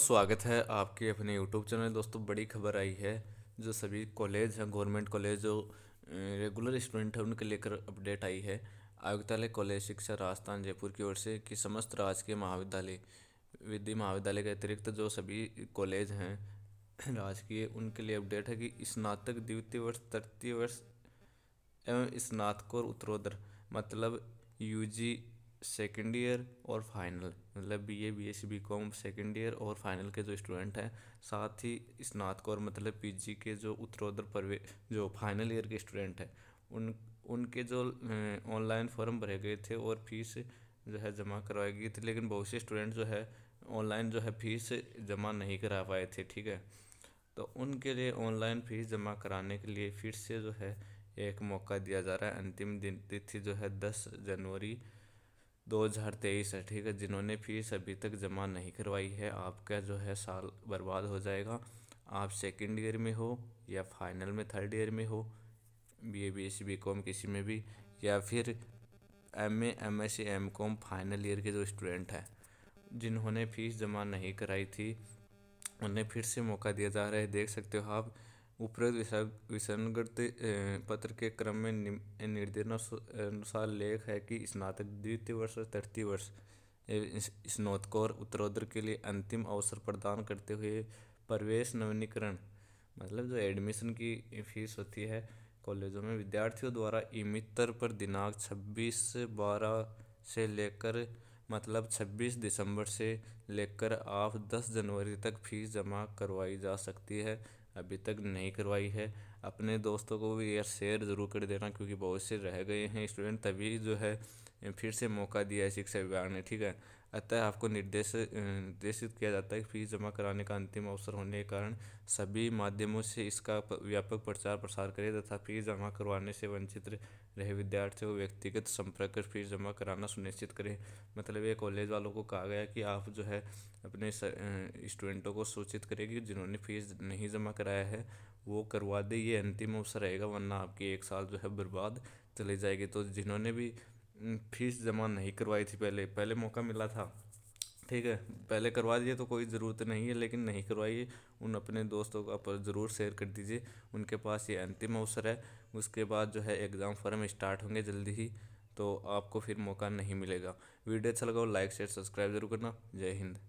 स्वागत है आपके अपने यूट्यूब चैनल दोस्तों बड़ी खबर आई है जो सभी कॉलेज हैं गवर्नमेंट कॉलेज जो रेगुलर स्टूडेंट हैं उनके लेकर अपडेट आई है आयुक्तालय कॉलेज शिक्षा राजस्थान जयपुर की ओर से कि समस्त राजकीय महाविद्यालय विधि महाविद्यालय के अतिरिक्त जो सभी कॉलेज हैं राजकीय उनके लिए अपडेट है कि स्नातक द्वितीय वर्ष तृतीय वर्ष एवं स्नातकोर उत्तरोधर मतलब यू जी सेकेंड ईयर और फाइनल मतलब B A B S C B com second year और फाइनल के जो स्टूडेंट हैं साथ ही स्नातक और मतलब पी जी के जो उत्तरोत्तर परवे जो फाइनल ईयर के स्टूडेंट हैं उन उनके जो ऑनलाइन फॉर्म भरे गए थे और फीस जो है जमा करवाई गई थी लेकिन बहुत से स्टूडेंट जो है ऑनलाइन जो है फीस जमा नहीं करा पाए थे ठीक है तो उनके लिए ऑनलाइन फीस जमा कराने के लिए फिर से जो है एक मौका दिया जा रहा है अंतिम दिन तिथि जो है दस जनवरी दो हज़ार तेईस है ठीक है जिन्होंने फीस अभी तक जमा नहीं करवाई है आपका जो है साल बर्बाद हो जाएगा आप सेकेंड ईयर में हो या फाइनल में थर्ड ईयर में हो B A B S C B com किसी में भी या फिर M A M S C M com final year के जो स्टूडेंट हैं जिन्होंने फीस जमा नहीं कराई थी उन्हें फिर से मौका दिया जा रहा है देख सकते हो आप उपरोक्त विसर्ग पत्र के क्रम में निर्देशानुसार लेख है कि स्नातक द्वितीय वर्ष और तृतीय वर्ष स्नातकोर उत्तरोत्तर के लिए अंतिम अवसर प्रदान करते हुए प्रवेश नवीनीकरण मतलब जो एडमिशन की फीस होती है कॉलेजों में विद्यार्थियों द्वारा इमितर पर दिनांक 26 बारह से लेकर मतलब 26 दिसंबर से लेकर आप 10 जनवरी तक फीस जमा करवाई जा सकती है अभी तक नहीं करवाई है अपने दोस्तों को भी यार शेयर ज़रूर कर देना क्योंकि बहुत से रह गए हैं स्टूडेंट तभी जो है फिर से मौका दिया है शिक्षा विभाग ने ठीक है अतः आपको निर्देश निर्देशित किया जाता है कि फीस जमा कराने का अंतिम अवसर होने के कारण सभी माध्यमों से इसका व्यापक प्रचार प्रसार करें तथा फीस जमा करवाने से वंचित रहे विद्यार्थियों को व्यक्तिगत संपर्क कर फीस जमा कराना सुनिश्चित करें मतलब ये कॉलेज वालों को कहा गया कि आप जो है अपने स्टूडेंटों को सूचित करें कि जिन्होंने फीस नहीं जमा कराया है वो करवा दें ये अंतिम अवसर रहेगा वरना आपकी एक साल जो है बर्बाद चली जाएगी तो जिन्होंने भी फीस जमा नहीं करवाई थी पहले पहले मौका मिला था ठीक है पहले करवा दिए तो कोई ज़रूरत नहीं है लेकिन नहीं करवाइए उन अपने दोस्तों का पर ज़रूर शेयर कर दीजिए उनके पास ये अंतिम अवसर है उसके बाद जो है एग्ज़ाम फॉर्म स्टार्ट होंगे जल्दी ही तो आपको फिर मौका नहीं मिलेगा वीडियो अच्छा लगा हो लाइक शेयर सब्सक्राइब जरूर करना जय हिंद